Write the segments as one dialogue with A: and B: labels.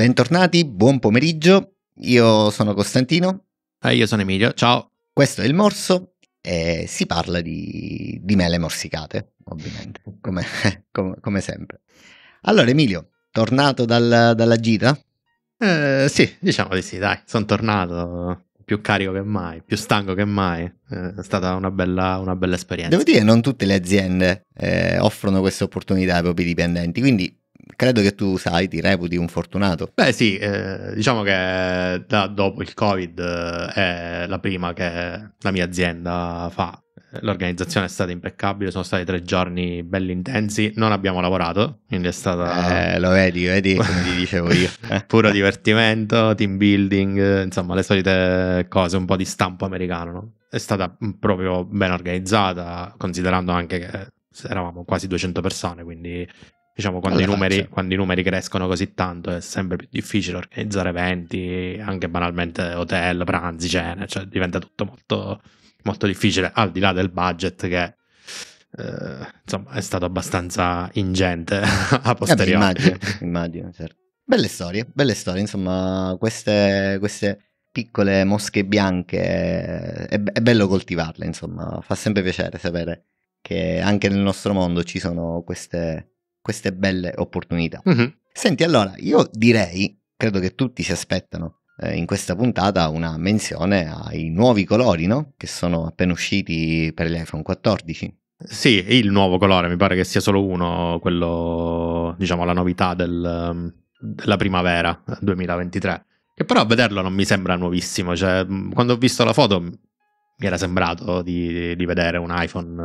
A: Bentornati, buon pomeriggio. Io sono Costantino. E io sono Emilio. Ciao. Questo è il morso e si parla di, di mele morsicate, ovviamente, come, come, come, sempre. Allora, Emilio, tornato dal, dalla gita?
B: Eh, sì, diciamo di sì, dai, sono tornato più carico che mai, più stanco che mai. Eh, è stata una bella, una bella esperienza. Devo dire, che non tutte le aziende eh,
A: offrono queste opportunità ai propri dipendenti, quindi credo che tu sai, ti reputi un fortunato.
B: Beh sì, eh, diciamo che da, dopo il Covid eh, è la prima che la mia azienda fa. L'organizzazione è stata impeccabile, sono stati tre giorni belli intensi, non abbiamo lavorato, quindi è stata... Eh, lo vedi, vedi, come ti dicevo io. Puro divertimento, team building, insomma le solite cose un po' di stampo americano, no? È stata proprio ben organizzata, considerando anche che eravamo quasi 200 persone, quindi diciamo quando i, numeri, quando i, numeri, crescono così tanto è sempre più difficile organizzare eventi, anche banalmente hotel, pranzi, cene, cioè diventa tutto molto, molto difficile al di là del budget che eh, insomma è stato abbastanza ingente a posteriori. Eh immagino, immagino, certo. Belle storie, belle
A: storie, insomma queste, queste piccole mosche bianche è, è bello coltivarle, insomma fa sempre piacere sapere che anche nel nostro mondo ci sono queste queste belle opportunità. Uh-huh. Senti, allora, io direi, credo che tutti si aspettano eh, in questa puntata una menzione ai nuovi colori, no? Che sono appena usciti per l'iPhone 14.
B: Sì, il nuovo colore, mi pare che sia solo uno, quello, diciamo, la novità del, della primavera 2023. Eh, che però a vederlo non mi sembra nuovissimo, cioè, quando ho visto la foto mi era sembrato di, di vedere un iPhone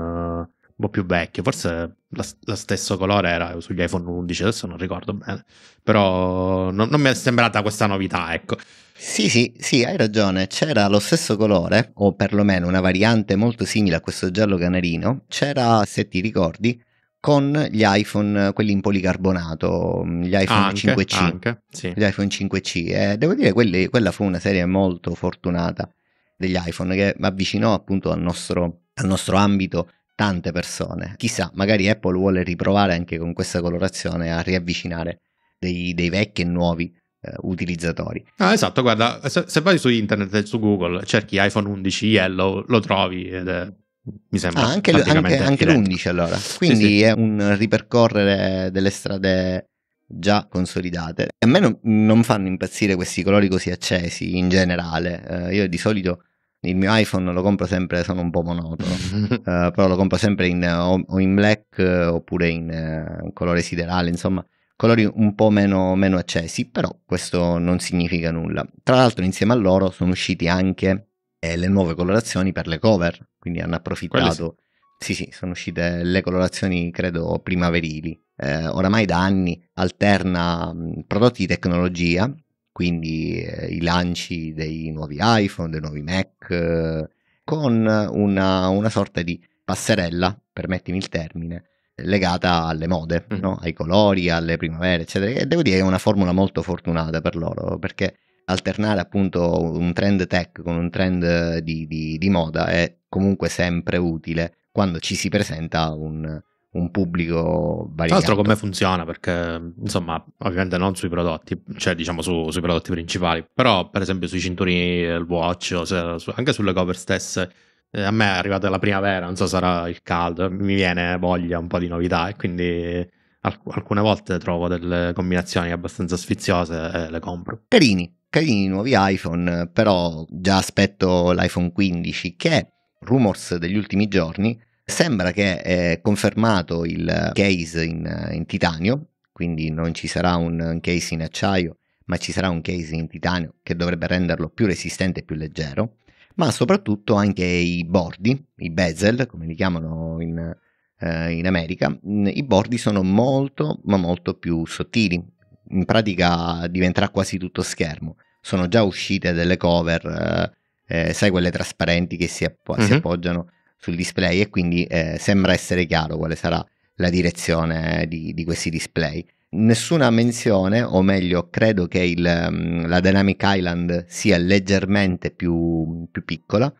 B: eh, un po' più vecchio, forse lo stesso colore era sugli iPhone 11, adesso non ricordo bene, però non, non, mi è sembrata questa novità, ecco.
A: Sì, sì, sì, hai ragione, c'era lo stesso colore, o perlomeno una variante molto simile a questo giallo canarino, c'era, se ti ricordi, con gli iPhone, quelli in policarbonato, gli iPhone anche, 5C. Anche, sì. Gli iPhone 5C, e devo dire quelli, quella fu una serie molto fortunata degli iPhone che avvicinò appunto al nostro, al nostro ambito tante persone. Chissà, magari Apple vuole riprovare anche con questa colorazione a riavvicinare dei, dei vecchi e nuovi eh, utilizzatori.
B: Ah, esatto, guarda, se, se, vai su internet e su Google cerchi iPhone 11 Yellow, eh, lo trovi ed è mi sembra. Ah, anche, anche, anche l'11
A: allora. Quindi sì, sì. è un ripercorrere delle strade già consolidate. A me non, non fanno impazzire questi colori così accesi in generale. Eh, io di solito il mio iPhone lo compro sempre, sono un po' monotono, uh, però lo compro sempre in, o, o in black eh, oppure in uh, eh, colore siderale, insomma colori un po' meno, meno, accesi, però questo non significa nulla. Tra l'altro insieme a loro sono usciti anche eh, le nuove colorazioni per le cover, quindi hanno approfittato. Sì. sì, sì, sono uscite le colorazioni credo primaverili. Eh, oramai da anni alterna mh, prodotti di tecnologia quindi eh, i lanci dei nuovi iPhone, dei nuovi Mac, eh, con una, una, sorta di passerella, permettimi il termine, legata alle mode, mm. no? ai colori, alle primavere, eccetera. E devo dire che è una formula molto fortunata per loro, perché alternare appunto un trend tech con un trend di, di, di moda è comunque sempre utile quando ci si presenta un, un
B: pubblico variato. Tra l'altro come funziona, perché insomma, ovviamente non sui prodotti, cioè diciamo su, sui prodotti principali, però per esempio sui cinturini del eh, watch, se, su, anche sulle cover stesse, eh, a me è arrivata la primavera, non so sarà il caldo, mi viene voglia un po' di novità e quindi alc- alcune volte trovo delle combinazioni abbastanza sfiziose e le compro.
A: Carini, carini i nuovi iPhone, però già aspetto l'iPhone 15 che rumors degli ultimi giorni Sembra che è confermato il case in, in titanio, quindi non ci sarà un case in acciaio, ma ci sarà un case in titanio che dovrebbe renderlo più resistente e più leggero, ma soprattutto anche i bordi, i bezel, come li chiamano in, eh, in America, mm, i bordi sono molto ma molto più sottili, in pratica diventerà quasi tutto schermo, sono già uscite delle cover, eh, eh sai quelle trasparenti che si, app- mm-hmm. si mhm. appoggiano sul display e quindi eh, sembra essere chiaro quale sarà la direzione di, di questi display. Nessuna menzione, o meglio, credo che il, mm, la Dynamic Island sia leggermente più, più piccola,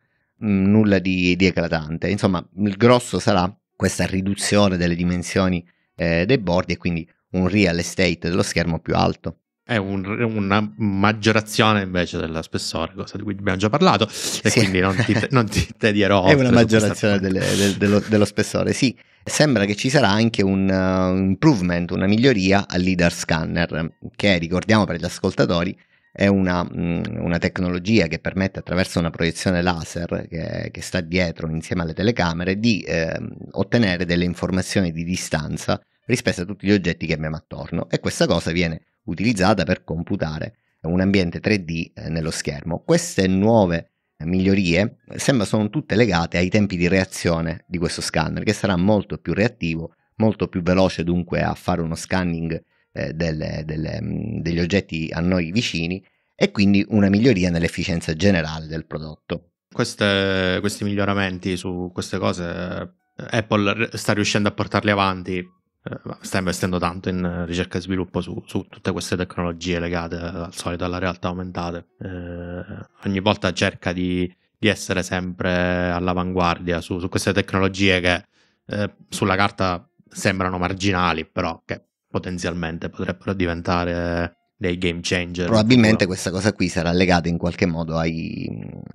A: mm, nulla di, di, eclatante. Insomma, il grosso sarà questa riduzione delle dimensioni eh, dei bordi e quindi un real estate dello schermo più alto
B: è un, una maggiorazione invece dello spessore, cosa di cui abbiamo già parlato, e sì. quindi non ti, non ti tedierò. è una maggiorazione delle, del,
A: dello, dello, spessore, sì. Sembra che ci sarà anche uh, un improvement, una miglioria al leader scanner, che ricordiamo per gli ascoltatori è una, mm, una tecnologia che permette attraverso una proiezione laser che, che sta dietro insieme alle telecamere di eh, ottenere delle informazioni di distanza rispetto a tutti gli oggetti che abbiamo attorno e questa cosa viene utilizzata per computare un ambiente 3D eh, nello schermo. Queste nuove eh, migliorie eh, sembra sono tutte legate ai tempi di reazione di questo scanner, che sarà molto più reattivo, molto più veloce dunque a fare uno scanning eh, delle, delle, mm, degli oggetti a noi vicini e quindi una miglioria nell'efficienza generale del prodotto.
B: Queste, questi miglioramenti su queste cose Apple sta riuscendo a portarli avanti eh, sta investendo tanto in eh, ricerca e sviluppo su, su, tutte queste tecnologie legate eh, al solito alla realtà aumentata. Eh, ogni volta cerca di, di, essere sempre all'avanguardia su, su queste tecnologie che eh, sulla carta sembrano marginali, però che potenzialmente potrebbero diventare dei game changer. Probabilmente
A: questa cosa qui sarà legata in qualche modo ai,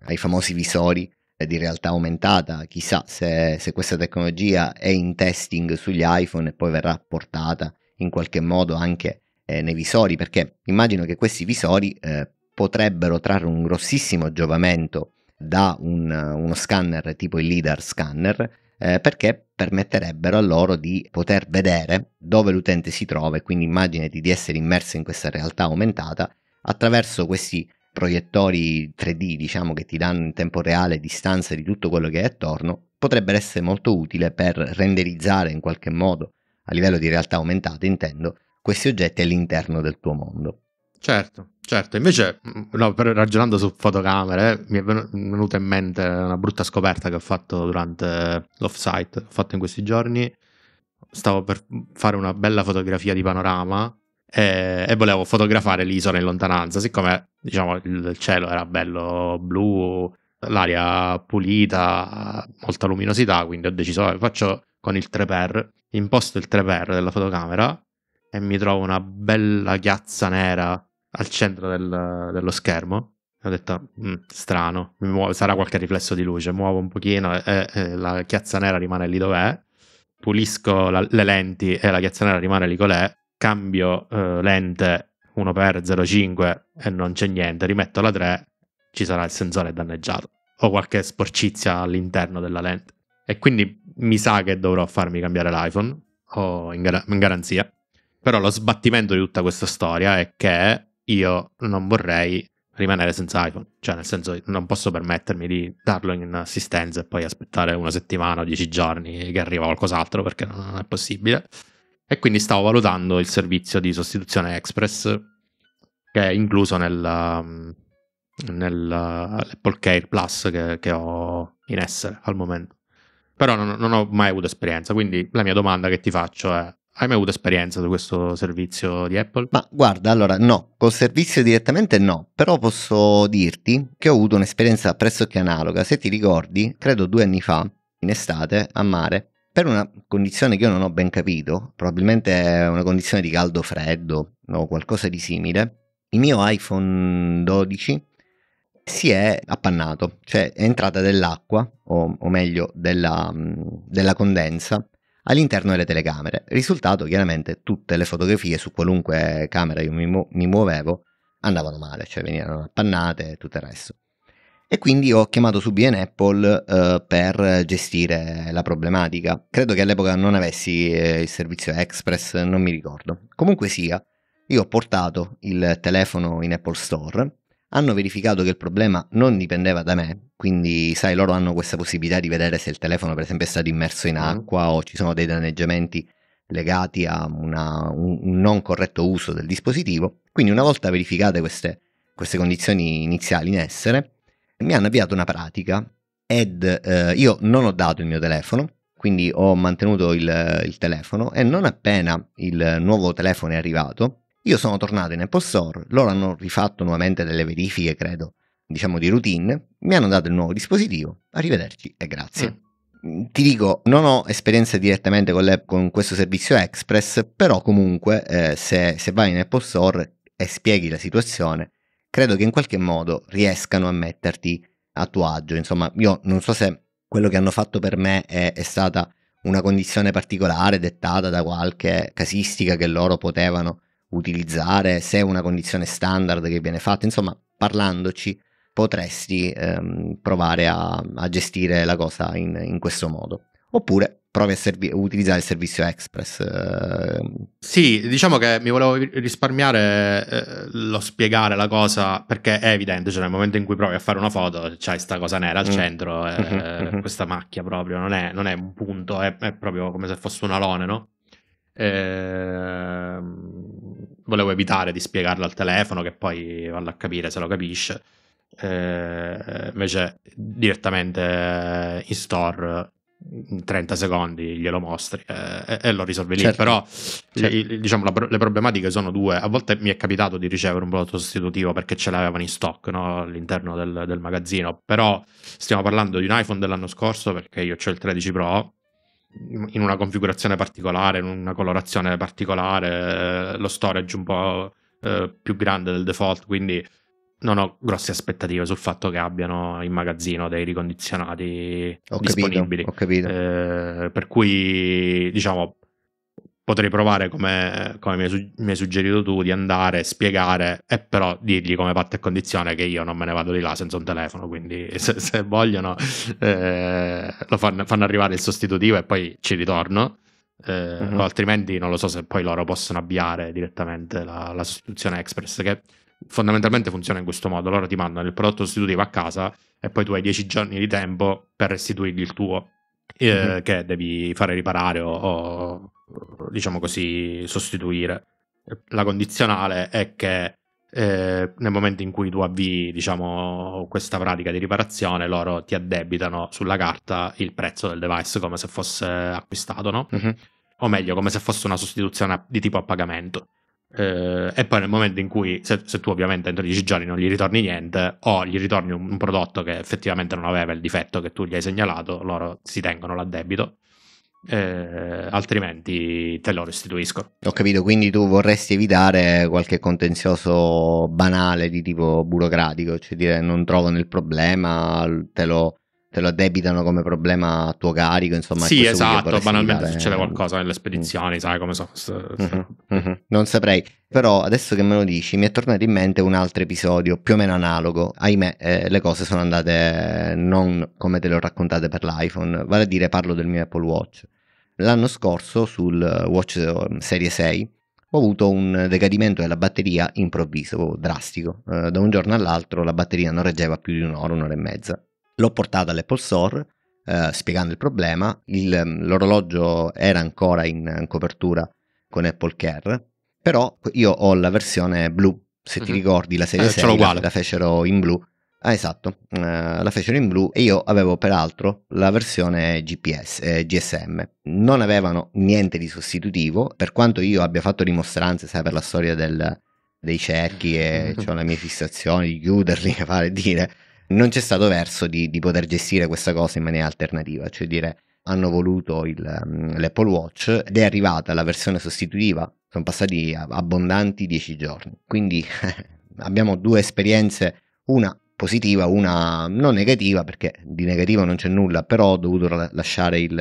A: ai famosi visori di realtà aumentata, chissà se, se, questa tecnologia è in testing sugli iPhone e poi verrà portata in qualche modo anche eh, nei visori, perché immagino che questi visori eh, potrebbero trarre un grossissimo giovamento da un, uno scanner tipo il LIDAR scanner, eh, perché permetterebbero a loro di poter vedere dove l'utente si trova e quindi immaginati di essere immerso in questa realtà aumentata attraverso questi proiettori 3D, diciamo che ti danno in tempo reale distanze di tutto quello che è attorno, potrebbero essere molto utili per renderizzare in qualche modo, a livello di realtà aumentata intendo, questi oggetti all'interno del tuo mondo.
B: Certo, certo. Invece, mm, no, ragionando su fotocamere, mi è venuta in mente una brutta scoperta che ho fatto durante l'offsite, ho fatto in questi giorni. Stavo per fare una bella fotografia di panorama eh, e volevo fotografare l'isola in lontananza. Siccome diciamo, il cielo era bello blu, l'aria pulita, molta luminosità, quindi ho deciso, vabbè, faccio con il 3x, imposto il 3x della fotocamera e mi trovo una bella chiazza nera al centro del, dello schermo. Ho detto, mm, strano, sarà qualche riflesso di luce, muovo un pochino e, e la chiazza nera rimane lì dov'è, pulisco la, le lenti e la chiazza nera rimane lì col'è cambio eh, lente 1x05 e non c'è niente, rimetto la 3, ci sarà il sensore danneggiato o qualche sporcizia all'interno della lente. E quindi mi sa che dovrò farmi cambiare l'iPhone o in, gar- in garanzia. Però lo sbattimento di tutta questa storia è che io non vorrei rimanere senza iPhone, cioè nel senso non posso permettermi di darlo in assistenza e poi aspettare una settimana o dieci giorni che arriva qualcos'altro perché non è possibile. E quindi stavo valutando il servizio di sostituzione Express che è incluso nel, um, uh, Apple Care Plus che, che, ho in essere al momento. Però non, non, ho mai avuto esperienza, quindi la mia domanda che ti faccio è hai mai avuto esperienza di questo servizio di Apple? Ma
A: guarda, allora no, col servizio direttamente no, però posso dirti che ho avuto un'esperienza pressoché analoga. Se ti ricordi, credo due anni fa, in estate, a mare, per una condizione che io non ho ben capito, probabilmente è una condizione di caldo freddo o qualcosa di simile, il mio iPhone 12 si è appannato, cioè è entrata dell'acqua, o, o meglio della, mm, della condensa, all'interno delle telecamere. Risultato chiaramente tutte le fotografie su qualunque camera io mi, mu- mi muovevo andavano male, cioè venivano appannate e tutto il resto e quindi ho chiamato subito in Apple eh, per gestire la problematica. Credo che all'epoca non avessi eh, il servizio Express, non mi ricordo. Comunque sia, io ho portato il telefono in Apple Store, hanno verificato che il problema non dipendeva da me, quindi sai loro hanno questa possibilità di vedere se il telefono per esempio è stato immerso in ah. acqua o ci sono dei danneggiamenti legati a una, un, non corretto uso del dispositivo. Quindi una volta verificate queste, queste condizioni iniziali in essere, mi hanno avviato una pratica ed eh, io non ho dato il mio telefono, quindi ho mantenuto il, il, telefono e non appena il nuovo telefono è arrivato, io sono tornato in Apple Store, loro hanno rifatto nuovamente delle verifiche, credo, diciamo di routine, mi hanno dato il nuovo dispositivo, arrivederci e grazie. Mm. mm ti dico, non ho esperienza direttamente con, con questo servizio Express, però comunque eh, se, se vai in Apple Store e spieghi la situazione, credo che in qualche modo riescano a metterti a tuo agio. Insomma, io non so se quello che hanno fatto per me è, è stata una condizione particolare dettata da qualche casistica che loro potevano utilizzare, se è una condizione standard che viene fatta, insomma, parlandoci potresti ehm, provare a, a, gestire la cosa in, in questo modo. Oppure provi a servi- utilizzare il servizio Express.
B: Ehm. Sì, diciamo che mi volevo risparmiare eh, lo spiegare la cosa perché è evidente, cioè nel momento in cui provi a fare una foto c'hai questa cosa nera al mm. centro, eh, mm-hmm, mm-hmm. questa macchia proprio, non è, non è un punto, è, è, proprio come se fosse un alone, no? Eh, volevo evitare di spiegarlo al telefono che poi vanno a capire se lo capisce. Eh, invece direttamente in store in 30 secondi glielo mostri eh, e, lo risolvi lì. Certo. Però certo. diciamo, la, le problematiche sono due. A volte mi è capitato di ricevere un prodotto sostitutivo perché ce l'avevano in stock no? all'interno del, del, magazzino. Però stiamo parlando di un iPhone dell'anno scorso perché io ho il 13 Pro in una configurazione particolare, in una colorazione particolare, eh, lo storage un po' eh, più grande del default, quindi non ho grosse aspettative sul fatto che abbiano in magazzino dei ricondizionati ho disponibili. Capito, ho capito. Eh, per cui, diciamo, potrei provare come, come mi hai suggerito tu di andare, spiegare e però dirgli come patto e condizione che io non me ne vado di là senza un telefono, quindi se, se vogliono eh, lo fanno, fanno, arrivare il sostitutivo e poi ci ritorno. Eh, uh-huh. altrimenti non lo so se poi loro possono avviare direttamente la, la sostituzione express che fondamentalmente funziona in questo modo. Loro ti mandano il prodotto sostitutivo a casa e poi tu hai 10 giorni di tempo per restituirgli il tuo eh, mm-hmm. che devi fare riparare o, o, diciamo così sostituire. La condizionale è che eh, nel momento in cui tu avvii diciamo, questa pratica di riparazione loro ti addebitano sulla carta il prezzo del device come se fosse acquistato, no? Mm-hmm. O meglio, come se fosse una sostituzione di tipo a pagamento. Eh, e poi nel momento in cui, se, se, tu ovviamente entro 10 giorni non gli ritorni niente, o gli ritorni un, un, prodotto che effettivamente non aveva il difetto che tu gli hai segnalato, loro si tengono l'addebito, eh, altrimenti te lo restituiscono.
A: Ho capito, quindi tu vorresti evitare qualche contenzioso banale di tipo burocratico, cioè dire non trovo nel problema, te lo te lo addebitano come problema a tuo carico, insomma. Sì, esatto, banalmente eh. succede qualcosa
B: nelle mm. spedizioni, mm. sai come sono. Mm-hmm,
A: mm-hmm. Non saprei, però adesso che me lo dici mi è tornato in mente un altro episodio più o meno analogo. Ahimè, eh, le cose sono andate eh, non come te le ho raccontate per l'iPhone, vale a dire parlo del mio Apple Watch. L'anno scorso sul Watch ehm, Serie 6 ho avuto un decadimento della batteria improvviso, drastico. Eh, da un giorno all'altro la batteria non reggeva più di un'ora, un'ora e mezza L'ho portato all'Apple Store eh, spiegando il problema, il, mm, l'orologio era ancora in, in, copertura con Apple Care, però io ho la versione blu, se mm-hmm. ti mhm. ricordi la serie eh, 6 la, la fecero in blu, Ah, esatto, uh, la fecero in blu e io avevo peraltro la versione GPS, eh, GSM. Non avevano niente di sostitutivo, per quanto io abbia fatto dimostranze, sai, per la storia del, dei cerchi e cioè, la mia fissazione di chiuderli, a fare dire, non c'è stato verso di, di, poter gestire questa cosa in maniera alternativa, cioè dire hanno voluto il, mm, l'Apple Watch ed è arrivata la versione sostitutiva, sono passati abbondanti dieci giorni, quindi abbiamo due esperienze, una positiva, una non negativa, perché di negativo non c'è nulla, però ho dovuto lasciare il,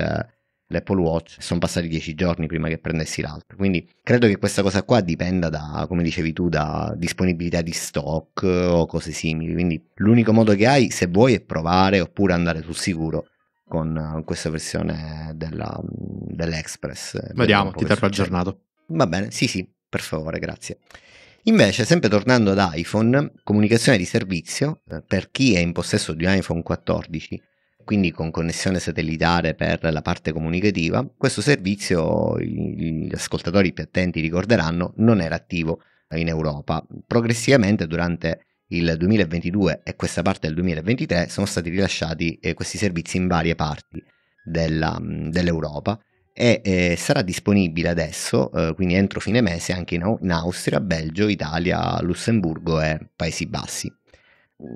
A: l'Apple Watch, sono passati dieci giorni prima che prendessi l'altro. Quindi credo che questa cosa qua dipenda da, come dicevi tu, da disponibilità di stock o cose simili. Quindi l'unico modo che hai, se vuoi, è provare oppure andare sul sicuro con questa versione della, dell'Express. Vediamo, ti terrò aggiornato. Va bene, sì sì, per favore, grazie. Invece, sempre tornando ad iPhone, comunicazione di servizio, eh, per chi è in possesso di un iPhone 14 quindi con connessione satellitare per la parte comunicativa, questo servizio, gli ascoltatori più attenti ricorderanno, non era attivo in Europa. Progressivamente durante il 2022 e questa parte del 2023 sono stati rilasciati eh, questi servizi in varie parti della, dell'Europa e eh, sarà disponibile adesso, eh, quindi entro fine mese, anche in, in Austria, Belgio, Italia, Lussemburgo e Paesi Bassi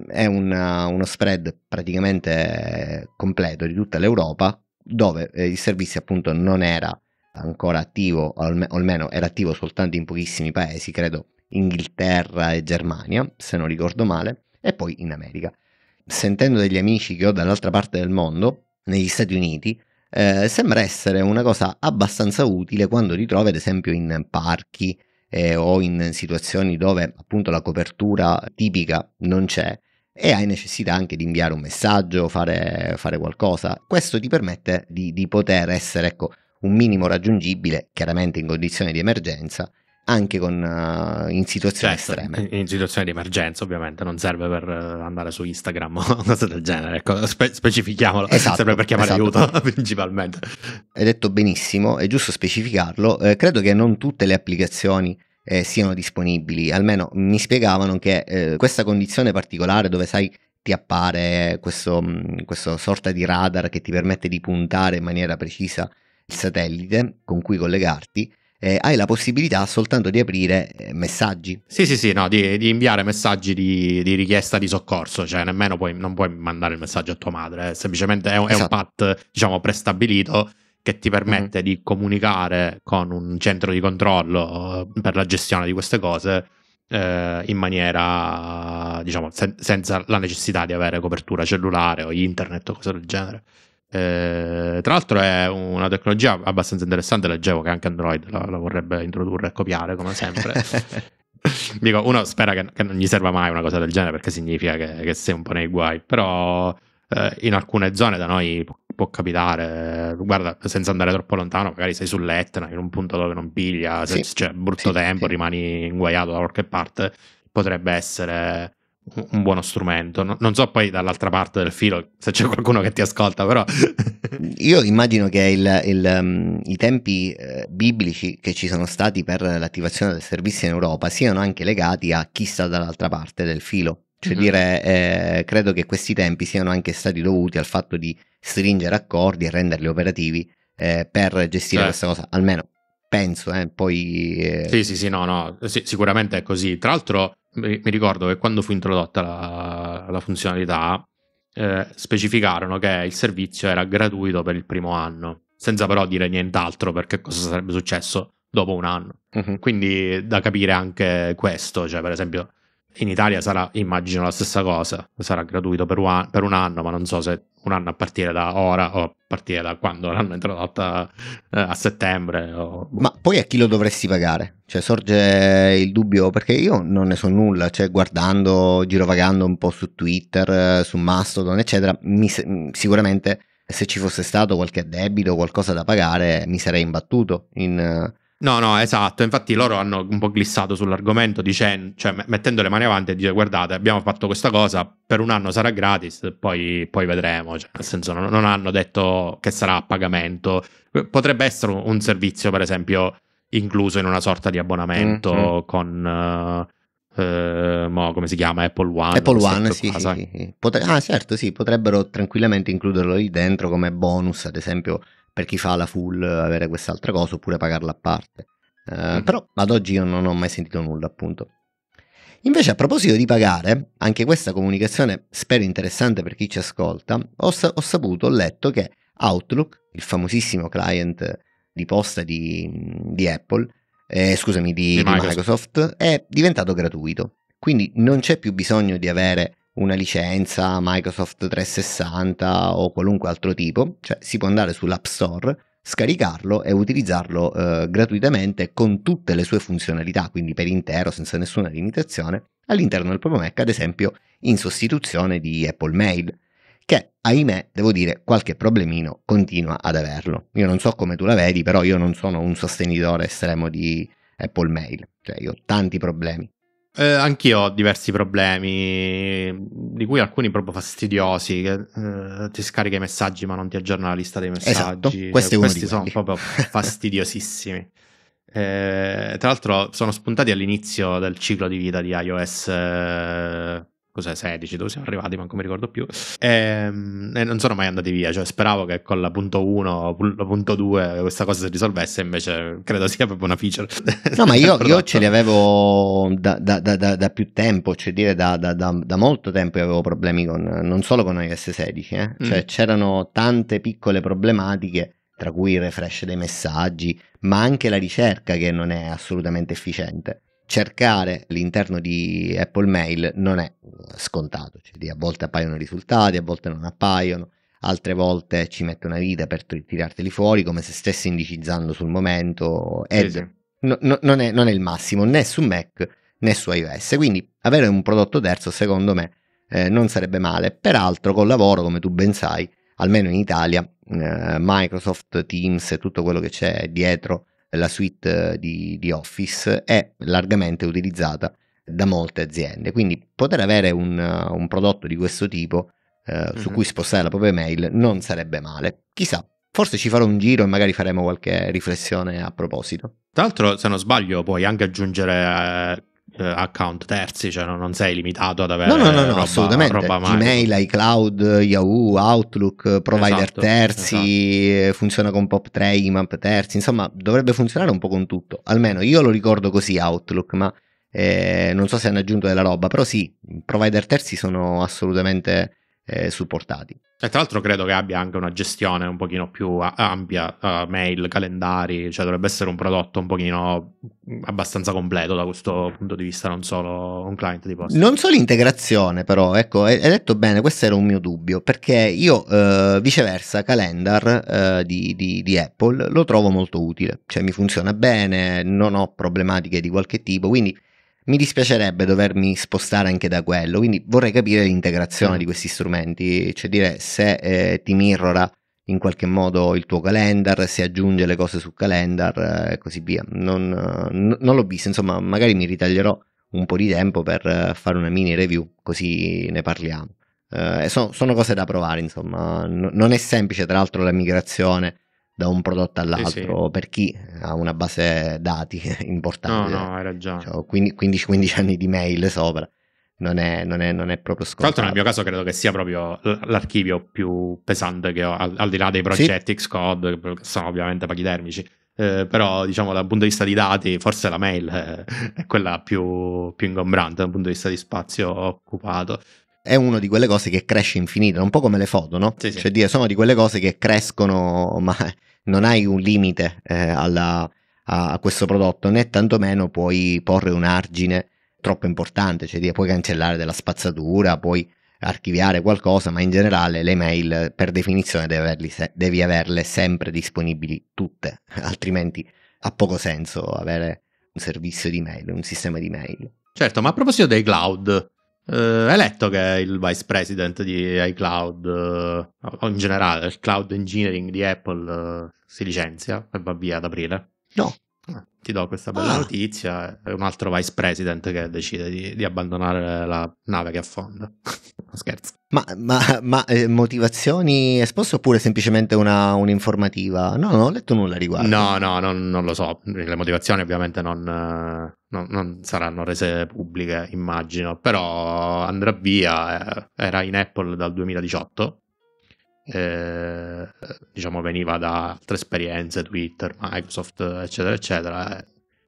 A: è una, uno spread praticamente completo di tutta l'Europa dove eh, il servizio appunto non era ancora attivo o almeno era attivo soltanto in pochissimi paesi credo Inghilterra e Germania se non ricordo male e poi in America sentendo degli amici che ho dall'altra parte del mondo negli Stati Uniti eh, sembra essere una cosa abbastanza utile quando li trovi ad esempio in parchi eh, o in situazioni dove appunto la copertura tipica non c'è e hai necessità anche di inviare un messaggio, fare, fare qualcosa. Questo ti permette di, di poter essere ecco, un minimo raggiungibile, chiaramente in condizioni di emergenza, anche con, uh, in situazioni certo, estreme.
B: In, in situazioni di emergenza, ovviamente, non serve per eh, andare su Instagram o cose del genere. Ecco, spe- specifichiamolo, esatto, serve per chiamare esatto. aiuto principalmente.
A: Hai detto benissimo, è giusto specificarlo. Eh, credo che non tutte le applicazioni. Eh, siano disponibili, almeno mi spiegavano che eh, questa condizione particolare dove sai ti appare questo, mm, questo sorta di radar che ti permette di puntare in maniera precisa il satellite con cui collegarti, eh, hai la possibilità soltanto di aprire eh, messaggi.
B: Sì, sì, sì, no, di, di inviare messaggi di, di, richiesta di soccorso, cioè nemmeno puoi, non puoi mandare il messaggio a tua madre, eh, semplicemente è un, esatto. è un esatto. path, diciamo, prestabilito che ti permette mm-hmm. di comunicare con un centro di controllo eh, per la gestione di queste cose eh, in maniera diciamo sen- senza la necessità di avere copertura cellulare o internet o cose del genere. Eh, tra l'altro è una tecnologia abbastanza interessante, leggevo che anche Android la, la vorrebbe introdurre e copiare come sempre. Dico, uno spera che, che, non gli serva mai una cosa del genere perché significa che, che sei un po' nei guai, però eh, in alcune zone da noi può, può, capitare, guarda, senza andare troppo lontano, magari sei sull'Etna in un punto dove non piglia, se sì. c'è brutto sì, tempo, sì. rimani inguaiato da qualche parte, potrebbe essere un buono strumento. Non so poi dall'altra parte del filo se c'è qualcuno che ti ascolta, però.
A: Io immagino che il, il, um, i tempi eh, biblici che ci sono stati per l'attivazione del servizio in Europa siano anche legati a chi sta dall'altra parte del filo. Cioè mhm. dire, eh, credo che questi tempi siano anche stati dovuti al fatto di stringere accordi e renderli operativi eh, per gestire cioè. questa cosa, almeno penso,
B: eh, poi... Eh, sì, sì, sì, no, no, sì, sicuramente è così. Tra l'altro mi ricordo che quando fu introdotta la, la funzionalità eh, specificarono che il servizio era gratuito per il primo anno, senza però dire nient'altro perché cosa sarebbe successo dopo un anno. Uh-huh. Quindi da capire anche questo, cioè per esempio in Italia sarà, immagino, la stessa cosa, sarà gratuito per un, per un anno, ma non so se un anno a partire da ora o a partire da quando l'hanno introdotta eh, a settembre. O... Ma
A: poi a chi lo dovresti pagare? Cioè sorge il dubbio perché io non ne so nulla, cioè guardando, girovagando un po' su Twitter, eh, su Mastodon, eccetera, mi, sicuramente se ci fosse stato qualche debito o qualcosa da pagare mi sarei imbattuto in eh,
B: No, no, esatto. Infatti loro hanno un po' glissato sull'argomento dicendo, cioè, mettendo le mani avanti e dicendo guardate, abbiamo fatto questa cosa, per un anno sarà gratis, poi, poi vedremo. Cioè, nel senso, non, non, hanno detto che sarà a pagamento. Potrebbe essere un, servizio, per esempio, incluso in una sorta di abbonamento mm-hmm. con... Uh, eh, mo, come si chiama Apple One Apple One sì, qua, sì, sì. Potre-
A: ah certo sì potrebbero tranquillamente includerlo lì dentro come bonus ad esempio per chi fa la full avere quest'altra cosa oppure pagarla a parte. Eh, mm. Però ad oggi io non ho mai sentito nulla, appunto. Invece a proposito di pagare, anche questa comunicazione spero interessante per chi ci ascolta, ho, sa- ho saputo, ho letto che Outlook, il famosissimo client di posta di, di Apple, eh, scusami, di, di Microsoft. Microsoft, è diventato gratuito. Quindi non c'è più bisogno di avere una licenza Microsoft 360 o qualunque altro tipo, cioè si può andare sull'App Store, scaricarlo e utilizzarlo eh, gratuitamente con tutte le sue funzionalità, quindi per intero, senza nessuna limitazione, all'interno del proprio Mac, ad esempio in sostituzione di Apple Mail, che ahimè, devo dire, qualche problemino continua ad averlo. Io non so come tu la vedi, però io non sono un sostenitore estremo di Apple Mail, cioè io ho tanti problemi.
B: Eh, anch'io ho diversi problemi, di cui alcuni proprio fastidiosi, che eh, ti scarica i messaggi ma non ti aggiorna la lista dei esatto, messaggi. Esatto, questi, eh, questi sono proprio fastidiosissimi. Eh, tra l'altro sono spuntati all'inizio del ciclo di vita di iOS eh, cos'è 16 dove siamo arrivati manco mi ricordo più e, ehm, e, non sono mai andati via cioè speravo che con la punto 1 la punto 2 questa cosa si risolvesse invece credo sia proprio una feature no ma io,
A: io, ce li avevo da, da, da, da più tempo cioè dire da, molto tempo io avevo problemi con non solo con iOS 16 eh? Mm. cioè mm. c'erano tante piccole problematiche tra cui il refresh dei messaggi ma anche la ricerca che non è assolutamente efficiente cercare all'interno di Apple Mail non è scontato, cioè a volte appaiono risultati, a volte non appaiono, altre volte ci mette una vita per tirarteli fuori come se stessi indicizzando sul momento ed sì, sì. No, no, non, è, non, è, il massimo né su Mac né su iOS, quindi avere un prodotto terzo secondo me eh, non sarebbe male, peraltro col lavoro come tu ben sai, almeno in Italia, eh, Microsoft, Teams e tutto quello che c'è dietro la suite eh, di, di Office è largamente utilizzata da molte aziende. Quindi poter avere un, eh, un prodotto di questo tipo eh, mm-hmm. su cui spostare la propria mail non sarebbe male. Chissà, forse ci farò un giro e magari faremo qualche riflessione a proposito.
B: Tra l'altro, se non sbaglio, puoi anche aggiungere eh, eh, account terzi, cioè non, sei limitato ad avere no, no, no, no roba, assolutamente. Roba Gmail,
A: iCloud, Yahoo, Outlook, provider esatto, terzi, esatto. funziona con Pop3, IMAP terzi, insomma dovrebbe funzionare un po' con tutto, almeno io lo ricordo così Outlook, ma eh, non so se hanno aggiunto della roba, però sì, provider terzi sono assolutamente eh, supportati.
B: E tra l'altro credo che abbia anche una gestione un pochino più ampia, uh, mail, calendari, cioè dovrebbe essere un prodotto un pochino abbastanza completo da questo punto di vista, non solo un client di posta. Non
A: solo integrazione però, ecco, hai detto bene, questo era un mio dubbio, perché io uh, viceversa calendar uh, di, di, di, Apple lo trovo molto utile, cioè mi funziona bene, non ho problematiche di qualche tipo, quindi mi dispiacerebbe dovermi spostare anche da quello, quindi vorrei capire l'integrazione di certo. questi strumenti, cioè dire se eh, ti mirrora in qualche modo il tuo calendar, se aggiunge le cose sul calendar eh, e eh, così via. Non, eh, n- non, l'ho visto, insomma, magari mi ritaglierò un po' di tempo per eh, fare una mini review, così ne parliamo. Eh, so- sono cose da provare, insomma, n- non è semplice tra l'altro la migrazione da un prodotto all'altro sì, sì. per chi ha una base dati importante. No, no, hai ragione. Cioè, 15-15 anni di mail sopra. Non è, non, è, non è, proprio scontato. Tra l'altro, nel mio caso, credo
B: che sia proprio l'archivio più pesante che ho, al, al di là dei progetti sì. Xcode, che sono ovviamente pachidermici. Eh, però, diciamo, dal punto di vista di dati, forse la mail è, è quella più, più ingombrante dal punto di vista di spazio occupato è una di
A: quelle cose che cresce infinita, un po' come le foto, no? Sì, sì. Cioè
B: dire, sono di quelle
A: cose che crescono, ma non hai un limite eh, alla, a, questo prodotto, né tantomeno puoi porre un argine troppo importante, cioè dire, puoi cancellare della spazzatura, puoi archiviare qualcosa, ma in generale le mail per definizione devi, averli se- devi averle sempre disponibili tutte, altrimenti ha poco senso avere un
B: servizio di mail, un sistema di mail. Certo, ma a proposito dei cloud, eh, eletto che è il vice president di iCloud, eh, o in generale il cloud engineering di Apple, eh, si licenzia e va via ad aprile. No. Ah, ti do questa bella ah. notizia, è un altro vice president che decide di, di abbandonare la nave che affonda. Scherzo.
A: Ma, ma, ma eh, motivazioni esposte oppure semplicemente una, un'informativa? No, non ho letto nulla riguardo. No,
B: no, non, non lo so. Le motivazioni ovviamente non, eh, no, non saranno rese pubbliche, immagino, però andrà via, eh, era in Apple dal 2018. Eh, diciamo veniva da altre esperienze Twitter, Microsoft eccetera eccetera eh,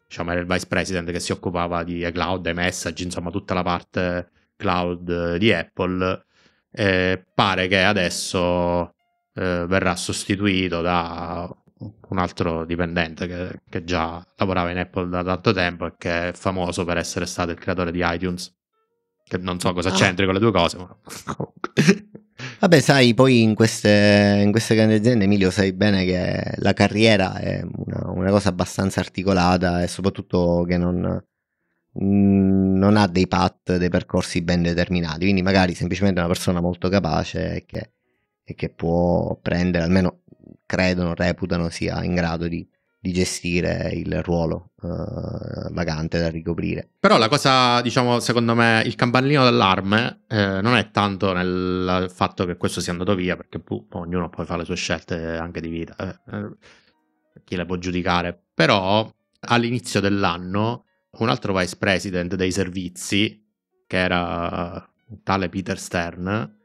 B: diciamo era il vice president che si occupava di cloud, iMessage insomma tutta la parte cloud di Apple eh, pare che adesso eh, verrà sostituito da un altro dipendente che, che, già lavorava in Apple da tanto tempo e che è famoso per essere stato il creatore di iTunes. Che non so cosa ah. c'entri con le due cose, ma
A: Vabbè, sai, poi in queste, in queste, grandi aziende, Emilio, sai bene che la carriera è una, una cosa abbastanza articolata e soprattutto che non, non ha dei pat, dei percorsi ben determinati. Quindi magari semplicemente una persona molto capace che, e che può prendere almeno credono, reputano sia in grado di, di gestire il ruolo
B: eh, vagante da ricoprire. Però la cosa, diciamo, secondo me, il campanellino d'allarme eh, non è tanto nel fatto che questo sia andato via, perché puh, boh, boh, ognuno poi fa le sue scelte anche di vita, eh, eh, chi le può giudicare, però all'inizio dell'anno un altro vice president dei servizi, che era un eh, tale Peter Stern,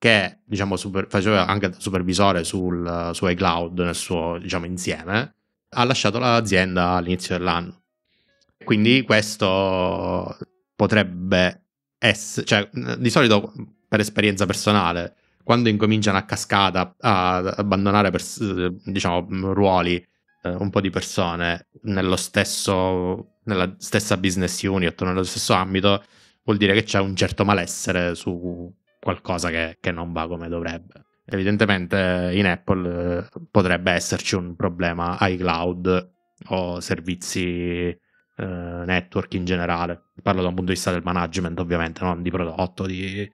B: che diciamo, super, faceva anche da supervisore sul, su iCloud nel suo diciamo, insieme, ha lasciato l'azienda all'inizio dell'anno. Quindi questo potrebbe essere, cioè, di solito per esperienza personale, quando incominciano a cascata a abbandonare pers- diciamo, ruoli eh, un po' di persone stesso, nella stessa business unit nello stesso ambito, vuol dire che c'è un certo malessere su, qualcosa che, che non va come dovrebbe. Evidentemente in Apple eh, potrebbe esserci un problema iCloud o servizi eh, network in generale. Parlo da un punto di vista del management, ovviamente, non di prodotto di, eh,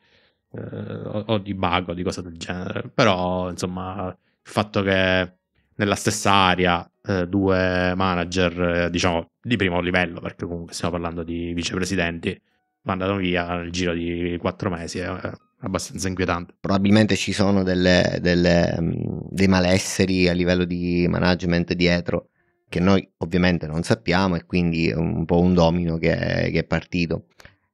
B: o, o, di bug o di cose del genere. Però, insomma, il fatto che nella stessa area eh, due manager, eh, diciamo, di primo livello, perché comunque stiamo parlando di vicepresidenti, mandano via nel giro di quattro mesi, è eh, abbastanza inquietante.
A: Probabilmente ci sono delle, delle, mm, dei malesseri a livello di management dietro che noi ovviamente non sappiamo e quindi è un po' un domino che, che è partito.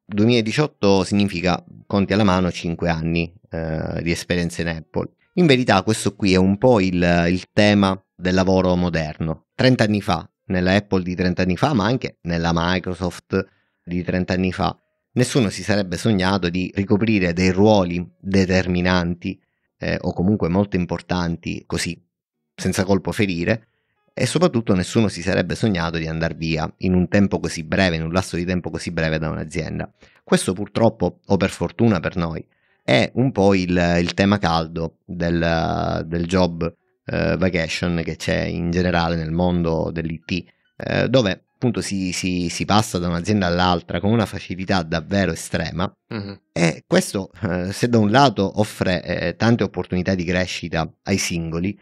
A: 2018 significa, conti alla mano, 5 anni eh, di esperienza in Apple. In verità questo qui è un po' il, il tema del lavoro moderno. 30 anni fa, nella Apple di 30 anni fa, ma anche nella Microsoft di 30 anni fa, nessuno si sarebbe sognato di ricoprire dei ruoli determinanti eh, o comunque molto importanti così, senza colpo ferire, e soprattutto nessuno si sarebbe sognato di andare via in un tempo così breve, in un lasso di tempo così breve da un'azienda. Questo purtroppo, o per fortuna per noi, è un po' il, il tema caldo del, del job eh, vacation che c'è in generale nel mondo dell'IT, eh, dove appunto si, si, si, passa da un'azienda all'altra con una facilità davvero estrema mm-hmm. e questo eh, se da un lato offre eh, tante opportunità di crescita ai singoli,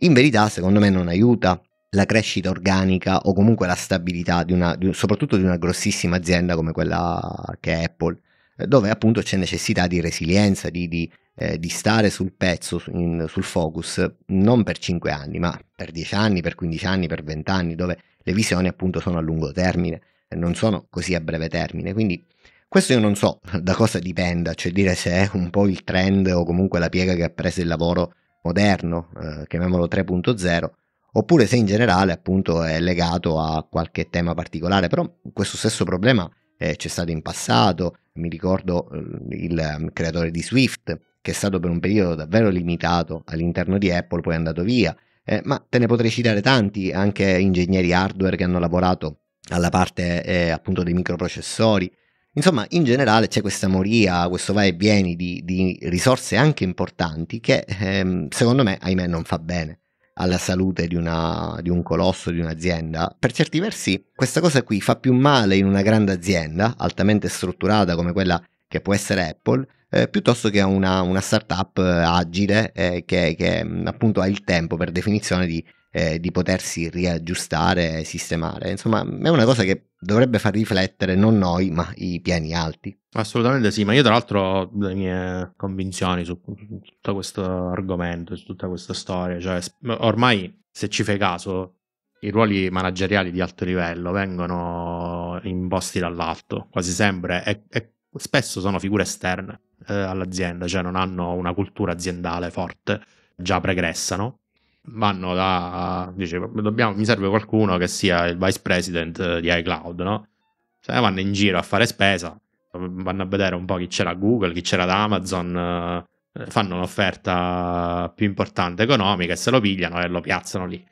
A: in verità secondo me non aiuta la crescita organica o comunque la stabilità di una, di, soprattutto di una grossissima azienda come quella che è Apple, eh, dove appunto c'è necessità di resilienza, di, di, eh, di stare sul pezzo, in, sul focus, non per 5 anni, ma per 10 anni, per 15 anni, per 20 anni, dove le visioni appunto sono a lungo termine non sono così a breve termine. Quindi questo io non so da cosa dipenda, cioè dire se è un po' il trend o comunque la piega che ha preso il lavoro moderno, eh, chiamiamolo 3.0, oppure se in generale appunto è legato a qualche tema particolare, però questo stesso problema eh, c'è stato in passato, mi ricordo eh, il ehm, creatore di Swift che è stato per un periodo davvero limitato all'interno di Apple, poi è andato via, eh, ma te ne potrei citare tanti, anche ingegneri hardware che hanno lavorato alla parte eh, appunto dei microprocessori. Insomma, in generale c'è questa moria, questo va e vieni di, di risorse anche importanti che ehm, secondo me, ahimè, non fa bene alla salute di, una, di un colosso, di un'azienda. Per certi versi, questa cosa qui fa più male in una grande azienda altamente strutturata come quella che può essere Apple, eh, piuttosto che una, una startup eh, agile eh, che, che, mm, appunto ha il tempo per definizione di, eh, di potersi riaggiustare, sistemare. Insomma, mm, è una cosa che dovrebbe far riflettere non noi, ma i piani alti.
B: Assolutamente sì, ma io tra l'altro ho le mie convinzioni su tutto questo argomento, su tutta questa storia, cioè ormai se ci fai caso i ruoli manageriali di alto livello vengono imposti dall'alto quasi sempre e, e spesso sono figure esterne eh, all'azienda, cioè non hanno una cultura aziendale forte, già pregressano. Vanno da, dice, dobbiamo, mi serve qualcuno che sia il vice president eh, di iCloud, no? Cioè vanno in giro a fare spesa, vanno a vedere un po' chi c'era a Google, chi c'era ad Amazon, eh, fanno un'offerta più importante economica e se lo pigliano e lo piazzano lì.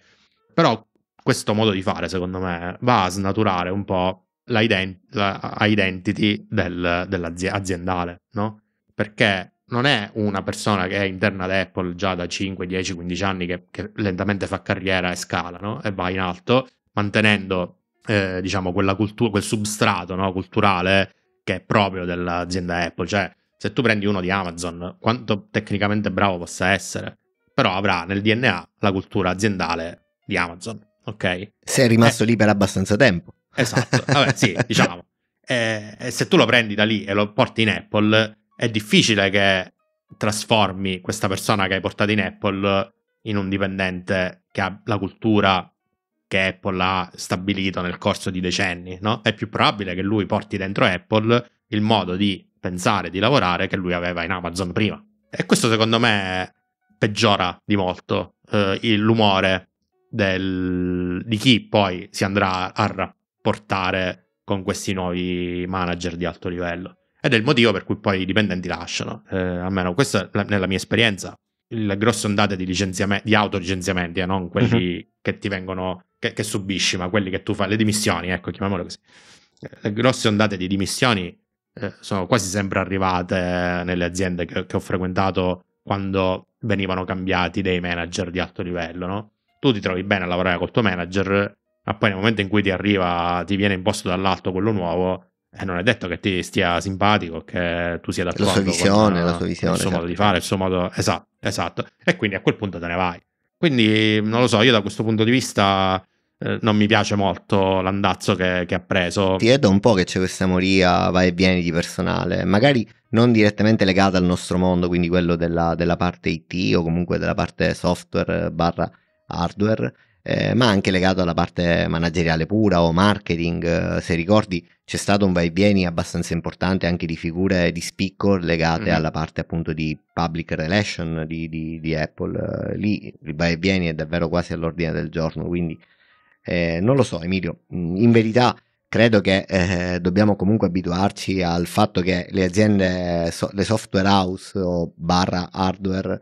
B: Però questo modo di fare, secondo me, va a snaturare un po' l'identity del, dell'aziendale, no? perché non è una persona che è interna ad Apple già da 5, 10, 15 anni che, che lentamente fa carriera e scala no? e va in alto, mantenendo eh, diciamo cultu- quel substrato no? culturale che è proprio dell'azienda Apple. Cioè, se tu prendi uno di Amazon, quanto tecnicamente bravo possa essere, però avrà nel DNA la cultura aziendale di Amazon, ok?
A: Se è rimasto eh, lì per abbastanza tempo.
B: Esatto, vabbè sì, diciamo. E, eh, e se tu lo prendi da lì e lo porti in Apple è difficile che trasformi questa persona che hai portato in Apple in un dipendente che ha la cultura che Apple ha stabilito nel corso di decenni, no? È più probabile che lui porti dentro Apple il modo di pensare, di lavorare che lui aveva in Amazon prima. E questo secondo me peggiora di molto eh, l'umore del, di chi poi si andrà a rapportare con questi nuovi manager di alto livello. Ed è il motivo per cui poi i dipendenti lasciano, eh, almeno questa la, nella mia esperienza. Le grosse ondate di, licenziamenti, di autolicenziamenti, eh, non quelli uh-huh. che ti vengono, che, che, subisci, ma quelli che tu fai, le dimissioni, ecco, chiamiamolo così. Le eh, grosse ondate di dimissioni eh, sono quasi sempre arrivate nelle aziende che, che ho frequentato quando venivano cambiati dei manager di alto livello, no? Tu ti trovi bene a lavorare col tuo manager, ma poi nel momento in cui ti arriva, ti viene imposto dall'alto quello nuovo, eh, non è detto che ti stia simpatico, che tu sia d'accordo la sua visione, con la, sua eh, visione, il suo certo. modo di certo. fare, il suo modo esatto, esatto. E quindi a quel punto te ne vai. Quindi non lo so, io da questo punto di vista eh, non mi piace molto l'andazzo che, che ha preso.
A: Ti vedo un po' che c'è questa moria va e vieni di personale, magari non direttamente legata al nostro mondo, quindi quello della, della parte IT o comunque della parte software barra hardware eh, ma anche legato alla parte manageriale pura o marketing. Eh, se ricordi, c'è stato un vai e vieni abbastanza importante anche di figure di spicco legate mm-hmm. alla parte appunto di public relation di, di, di Apple. Eh, lì il vai e vieni è davvero quasi all'ordine del giorno, quindi eh, non lo so, Emilio, mm, in verità credo che eh, dobbiamo comunque abituarci al fatto che le aziende, so, le software house o barra hardware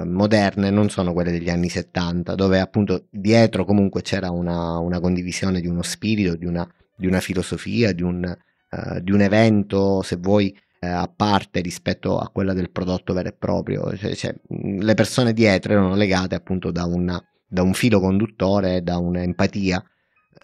A: eh, moderne non sono quelle degli anni 70, dove appunto dietro comunque c'era una, una condivisione di uno spirito, di una, di una filosofia, di un, eh, di un, evento, se vuoi, eh, a parte rispetto a quella del prodotto vero e proprio. Cioè, cioè, le persone dietro erano legate appunto da, una, da un filo conduttore, da un'empatia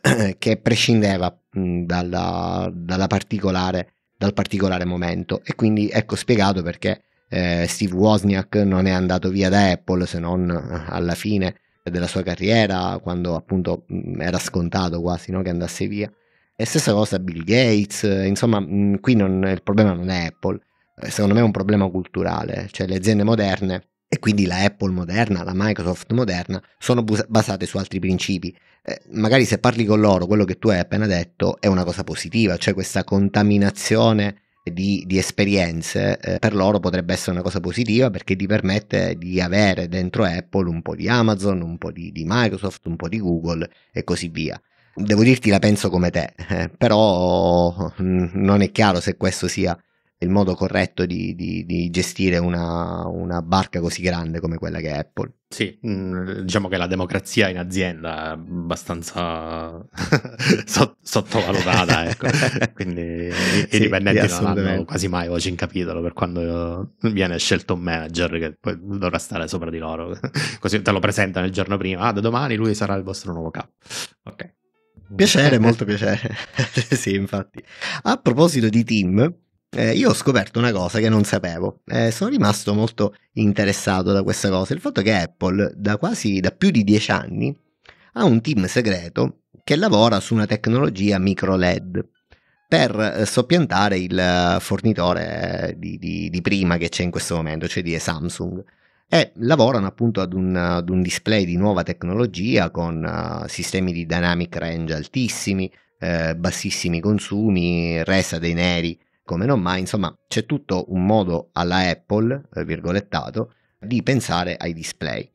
A: che prescindeva mh, dalla, dalla particolare, dal particolare momento. E quindi ecco spiegato perché eh, Steve Wozniak non è andato via da Apple se non eh, alla fine della sua carriera, quando appunto mm, era scontato quasi no, che andasse via. E stessa cosa Bill Gates, eh, insomma, mm, qui non, il problema non è Apple, eh, secondo me è un problema culturale, cioè le aziende moderne e quindi la Apple moderna, la Microsoft moderna, sono basate su altri principi. Eh, magari se parli con loro, quello che tu hai appena detto è una cosa positiva, cioè questa contaminazione di, di esperienze, eh, per loro potrebbe essere una cosa positiva perché ti permette di avere dentro Apple un po' di Amazon, un po' di, di Microsoft, un po' di Google e così via. Devo dirti la penso come te, eh, però mm, non è chiaro se questo sia il modo corretto di, di, di gestire una, una, barca così grande come quella che è Apple.
B: Sì, mm. eh, diciamo che la democrazia in azienda è abbastanza sottovalutata, ecco. quindi sì, i dipendenti non hanno quasi mai voce in capitolo per quando viene scelto un manager che poi dovrà stare sopra di loro, così te lo presentano il giorno prima, ah da domani lui sarà il vostro nuovo capo. Ok. Piacere,
A: molto piacere. sì, infatti. A proposito di team, eh, io ho scoperto una cosa che non sapevo, eh, sono rimasto molto interessato da questa cosa, il fatto che Apple da quasi da più di dieci anni ha un team segreto che lavora su una tecnologia micro LED per eh, soppiantare il eh, fornitore eh, di, di, di prima che c'è in questo momento, cioè di Samsung e lavorano appunto ad un, ad un, display di nuova tecnologia con uh, sistemi di dynamic range altissimi, eh, bassissimi consumi, resa dei neri come non mai, insomma c'è tutto un modo alla Apple, eh, virgolettato, di pensare ai display.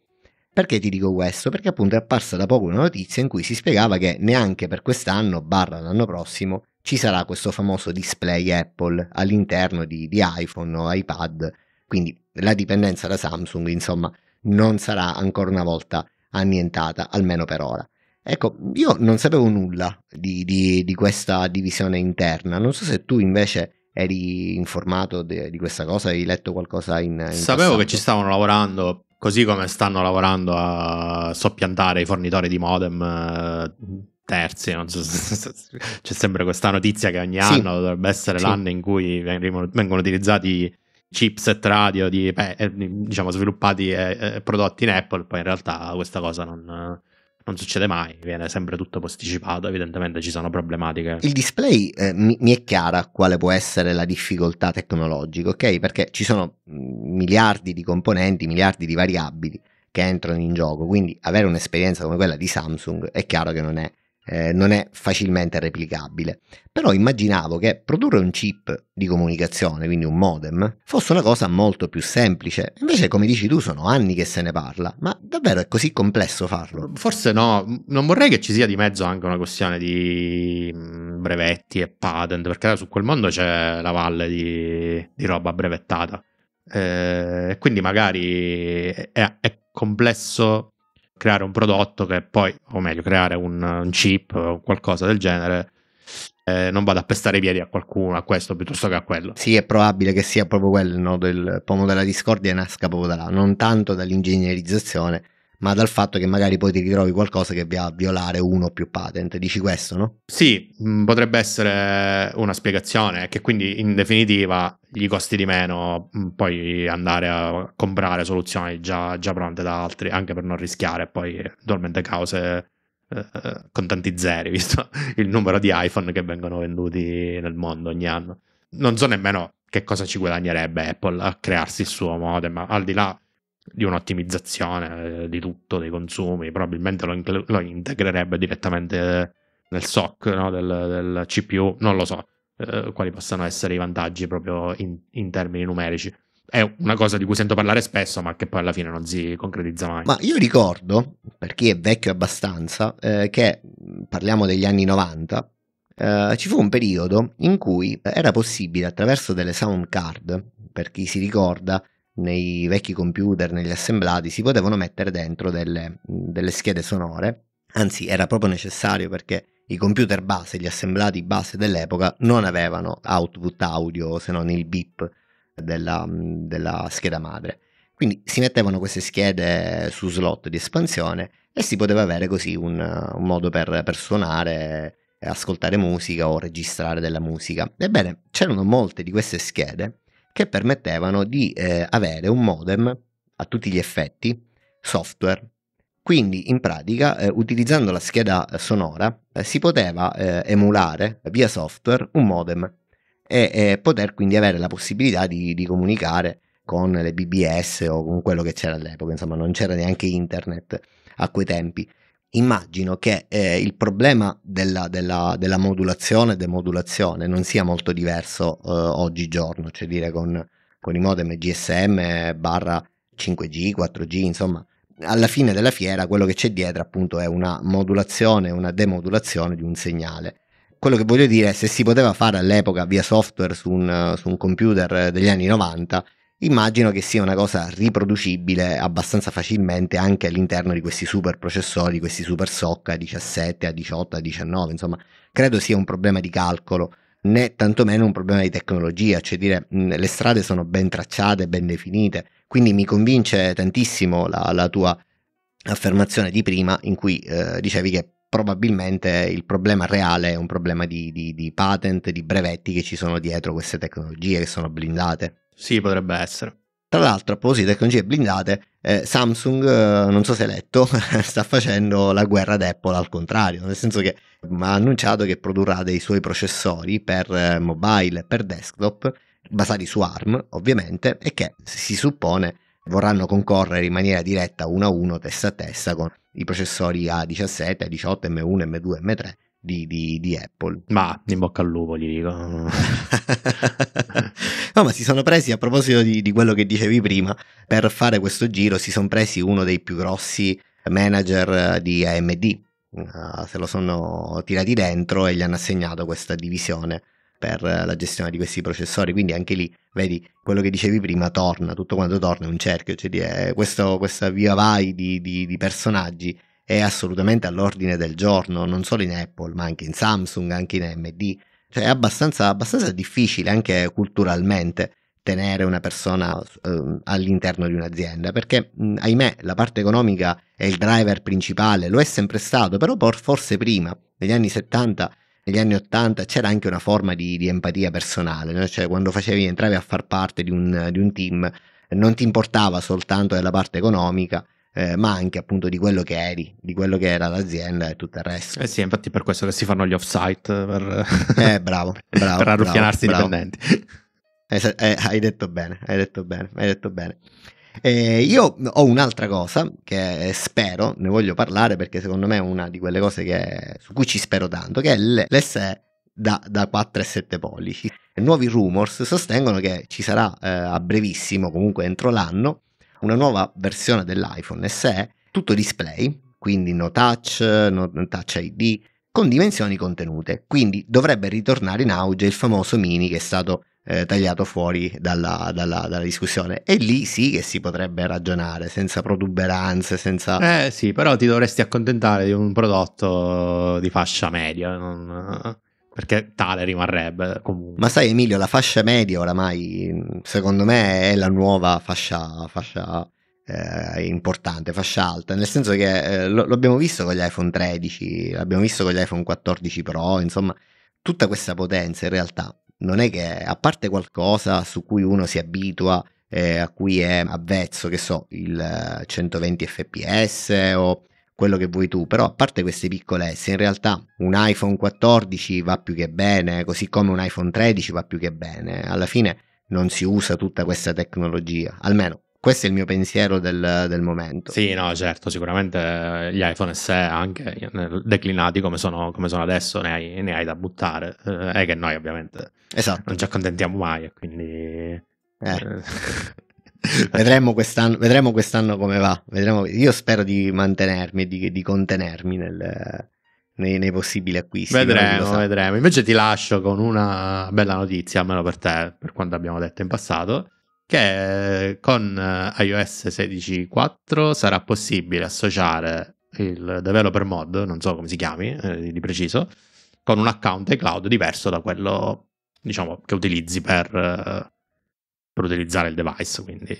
A: Perché ti dico questo? Perché appunto è apparsa da poco una notizia in cui si spiegava che neanche per quest'anno, barra l'anno prossimo, ci sarà questo famoso display Apple all'interno di, di iPhone o iPad, quindi la dipendenza da Samsung, insomma, non sarà ancora una volta annientata, almeno per ora. Ecco, io non sapevo nulla di, di, di, questa divisione interna, non so se tu invece eri informato de-
B: di questa cosa? Hai letto qualcosa in, in Sapevo passato? che ci stavano lavorando, così come stanno lavorando a soppiantare i fornitori di modem eh, terzi, non so se, c'è sempre questa notizia che ogni anno dovrebbe essere sì. l'anno in cui vengono, vengono utilizzati chipset radio di, beh, eh, diciamo sviluppati e, e prodotti in Apple, poi in realtà questa cosa non non succede mai, viene sempre tutto posticipato, evidentemente ci sono problematiche. Il
A: display eh, mi, mi, è chiara quale può essere la difficoltà tecnologica, ok? Perché ci sono mm, miliardi di componenti, miliardi di variabili che entrano in gioco, quindi avere un'esperienza come quella di Samsung è chiaro che non è eh, non è facilmente replicabile. Però immaginavo che produrre un chip di comunicazione, quindi un modem, fosse una cosa molto più semplice. Invece, come dici tu, sono anni che se ne parla, ma davvero è così complesso farlo?
B: Forse no, non vorrei che ci sia di mezzo anche una questione di mm, brevetti e patent, perché su quel mondo c'è la valle di, di roba brevettata. Eh, quindi magari è, è complesso creare un prodotto che poi, o meglio, creare un, un chip o qualcosa del genere. Eh, non vada a pestare piedi a qualcuno, a questo piuttosto che a quello. Sì, è probabile che sia
A: proprio quello il del pomo della discordia e nasca proprio da là, non tanto dall'ingegnerizzazione, ma dal fatto che magari poi ti ritrovi qualcosa che va a violare uno o più patent. Dici questo, no?
B: Sì, mm, potrebbe essere una spiegazione, che quindi in definitiva gli costi di meno mm, poi andare a comprare soluzioni già, già pronte da altri, anche per non rischiare poi eventualmente cause eh, con tanti zeri, visto il numero di iPhone che vengono venduti nel mondo ogni anno. Non so nemmeno che cosa ci guadagnerebbe Apple a crearsi il suo modem, ma al di là di un'ottimizzazione eh, di tutto, dei consumi, probabilmente lo, in- lo integrerebbe direttamente nel SOC no? del, del, CPU, non lo so eh, quali possano essere i vantaggi proprio in, in, termini numerici. È una cosa di cui sento parlare spesso, ma che poi alla fine non si concretizza mai. Ma io
A: ricordo, per chi è vecchio abbastanza, eh, che mm, parliamo degli anni 90, eh, ci fu un periodo in cui era possibile attraverso delle sound card, per chi si ricorda, nei vecchi computer, negli assemblati, si potevano mettere dentro delle, delle schede sonore, anzi era proprio necessario perché i computer base, gli assemblati base dell'epoca non avevano output audio se non il beep della, della scheda madre. Quindi si mettevano queste schede su slot di espansione e si poteva avere così un, un modo per, per, suonare, ascoltare musica o registrare della musica. Ebbene, c'erano molte di queste schede che permettevano di eh, avere un modem a tutti gli effetti software. Quindi in pratica eh, utilizzando la scheda sonora eh, si poteva eh, emulare via software un modem e poter quindi avere la possibilità di, di comunicare con le BBS o con quello che c'era all'epoca, insomma non c'era neanche internet a quei tempi immagino che eh, il problema della, della, della, modulazione e demodulazione non sia molto diverso eh, oggigiorno, cioè dire con, con i modem GSM barra 5G, 4G, insomma, alla fine della fiera quello che c'è dietro appunto è una modulazione, una demodulazione di un segnale. Quello che voglio dire è se si poteva fare all'epoca via software su un, su un computer eh, degli anni 90, Immagino che sia una cosa riproducibile abbastanza facilmente anche all'interno di questi super processori, questi super SOC A17, A18, A19, insomma, credo sia un problema di calcolo né tantomeno un problema di tecnologia, cioè dire le strade sono ben tracciate, ben definite, quindi mi convince tantissimo la, la tua affermazione di prima in cui eh, dicevi che probabilmente il problema reale è un problema di, di, di patent, di brevetti che ci sono dietro queste tecnologie che sono blindate.
B: Sì, potrebbe essere.
A: Tra l'altro, a proposito di tecnologie blindate, eh, Samsung, eh, non so se hai letto, sta facendo la guerra ad Apple al contrario, nel senso che mm, ha annunciato che produrrà dei suoi processori per eh, mobile, per desktop, basati su ARM ovviamente, e che si suppone vorranno concorrere in maniera diretta uno a uno, testa a testa, con i processori A17, A18, M1, M2, M3 di, di, di, Apple. Ma in bocca al lupo, gli dico. no, ma si sono presi a proposito di, di quello che dicevi prima. Per fare questo giro, si sono presi uno dei più grossi manager di AMD. Ah, se lo sono tirati dentro e gli hanno assegnato questa divisione per la gestione di questi processori. Quindi anche lì, vedi, quello che dicevi prima torna, tutto quanto torna è un cerchio, cioè eh, questo, questa via vai di, di, di, personaggi è assolutamente all'ordine del giorno, non solo in Apple, ma anche in Samsung, anche in AMD. Cioè è abbastanza, abbastanza difficile anche culturalmente tenere una persona eh, all'interno di un'azienda, perché mh, ahimè la parte economica è il driver principale, lo è sempre stato, però por- forse prima, negli anni 70, negli anni 80 c'era anche una forma di, di empatia personale, no? cioè quando facevi entravi a far parte di un, di un team non ti importava soltanto della parte economica, eh, ma anche appunto di quello che eri, di quello che era l'azienda e tutto il resto. Eh sì,
B: infatti per questo che si fanno gli off-site,
A: per, eh, bravo, bravo, per arruffianarsi i dipendenti. Eh, eh, hai detto bene, hai detto bene, hai detto bene. Eh, io ho un'altra cosa che spero, ne voglio parlare perché secondo me è una di quelle cose che, su cui ci spero tanto, che è l'SE da, da 7 pollici. Nuovi rumors sostengono che ci sarà eh, a brevissimo, comunque entro l'anno, una nuova versione dell'iPhone SE, tutto display, quindi no touch, no touch ID, con dimensioni contenute. Quindi dovrebbe ritornare in auge il famoso mini che è stato eh, tagliato fuori dalla, dalla, dalla, discussione. E lì sì che si potrebbe ragionare, senza protuberanze, senza... Eh sì, però
B: ti dovresti accontentare di un prodotto di fascia media. Non perché tale rimarrebbe comunque. Ma sai
A: Emilio, la fascia media oramai secondo me è la nuova fascia, fascia eh, importante, fascia alta, nel senso che eh, lo, abbiamo visto con gli iPhone 13, l'abbiamo visto con gli iPhone 14 Pro, insomma tutta questa potenza in realtà non è che, a parte qualcosa su cui uno si abitua, eh, a cui è avvezzo, che so, il 120 eh, fps o quello che vuoi tu, però a parte queste piccolezze, in realtà un iPhone 14 va più che bene, così come un iPhone 13 va più che bene, alla fine non si usa tutta questa tecnologia, almeno questo è
B: il mio pensiero del, del, momento. Sì, no, certo, sicuramente eh, gli iPhone SE anche declinati come sono, come sono adesso ne hai, ne hai, da buttare, eh, è che noi ovviamente esatto. non ci accontentiamo mai, quindi... Eh.
A: eh vedremo, quest'anno, vedremo quest'anno come va. Vedremo, io spero di
B: mantenermi e di, di, contenermi nel, nei, nei, possibili acquisti. Vedremo, vedremo. Invece ti lascio con una bella notizia, almeno per te, per quanto abbiamo detto in passato, che eh, con eh, iOS 16.4 sarà possibile associare il developer mod, non so come si chiami eh, di preciso, con un account cloud diverso da quello diciamo, che utilizzi per eh, per utilizzare il device, quindi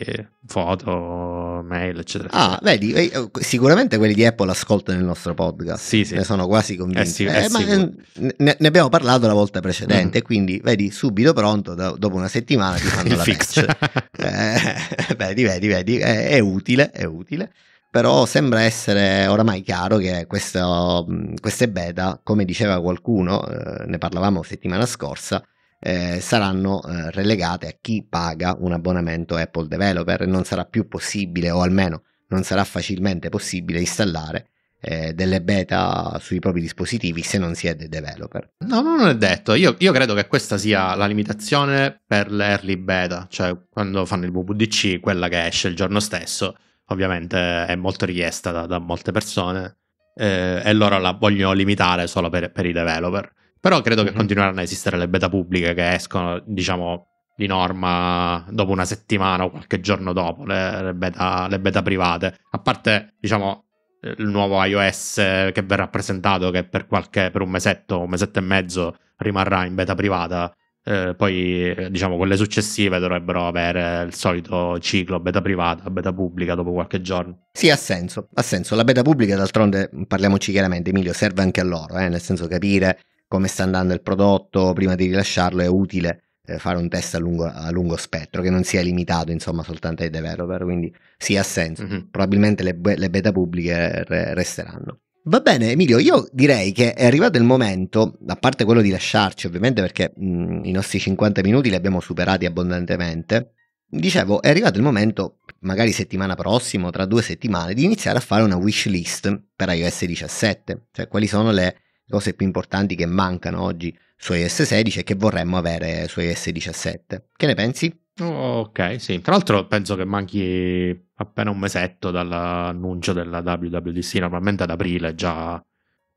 B: foto, mail, eccetera. Ah, vedi, eh, oh,
A: sicuramente quelli di Apple ascoltano il nostro podcast. Sì, sì. Ne sono quasi convinto. Eh, sì, eh, eh, eh, ne, ne, abbiamo parlato la volta precedente, mm. quindi vedi, subito pronto, do, dopo una settimana ti fanno la fix. Eh, vedi, vedi, vedi, è, è utile, è utile però sembra essere oramai chiaro che questo, mm, queste beta, come diceva qualcuno, eh, ne parlavamo settimana scorsa, eh, saranno eh, relegate a chi paga un abbonamento Apple Developer e non sarà più possibile, o almeno non sarà facilmente possibile, installare eh, delle beta sui propri dispositivi se non si è dei developer.
B: No, non è detto. Io, io, credo che questa sia la limitazione per l'early beta, cioè quando fanno il WWDC, quella che esce il giorno stesso, ovviamente è molto richiesta da, da molte persone. Eh, e loro la vogliono limitare solo per, per i developer. Però credo mm-hmm. che mhm. continueranno a esistere le beta pubbliche che escono, diciamo, di norma dopo una settimana o qualche giorno dopo le, le, beta, le beta private. A parte, diciamo, il nuovo iOS che verrà presentato che per, qualche, per un mesetto, un mesetto e mezzo rimarrà in beta privata. Eh, poi, eh, diciamo, quelle successive dovrebbero avere il solito ciclo beta privata, beta pubblica dopo qualche giorno. Sì, ha senso, ha
A: senso. La beta pubblica, d'altronde, parliamoci chiaramente, Emilio, serve anche a loro, eh? nel senso capire come sta andando il prodotto prima di rilasciarlo, è utile eh, fare un test a lungo, a lungo, spettro, che non sia limitato insomma soltanto ai developer, quindi sì ha senso, mm-hmm. probabilmente le, le, beta pubbliche re- resteranno. Va bene Emilio, io direi che è arrivato il momento, a parte quello di lasciarci ovviamente perché mh, mm, i nostri 50 minuti li abbiamo superati abbondantemente, dicevo è arrivato il momento, magari settimana prossima o tra due settimane, di iniziare a fare una wish list per iOS 17, cioè quali sono le cose più importanti che mancano oggi su iOS 16 e che vorremmo avere su iOS 17. Che ne pensi?
B: ok, sì. Tra l'altro penso che manchi appena un mesetto dall'annuncio della WWDC, normalmente ad aprile già...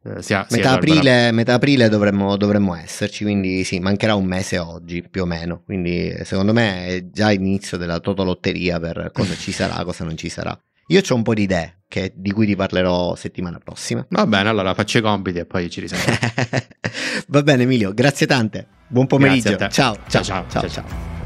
B: Eh, sia, metà, aprile,
A: metà, aprile, dovremmo, dovremmo, esserci, quindi sì, mancherà un mese oggi più o meno, quindi secondo me è già inizio della totolotteria per cosa ci sarà, cosa non ci sarà. Io ho un po' di idee, che, di cui
B: ti parlerò settimana prossima. Va bene, allora faccio i compiti e poi ci risentiamo.
A: Va bene Emilio, grazie tante. Buon pomeriggio. Ciao,
B: ciao, ciao. ciao, ciao. ciao.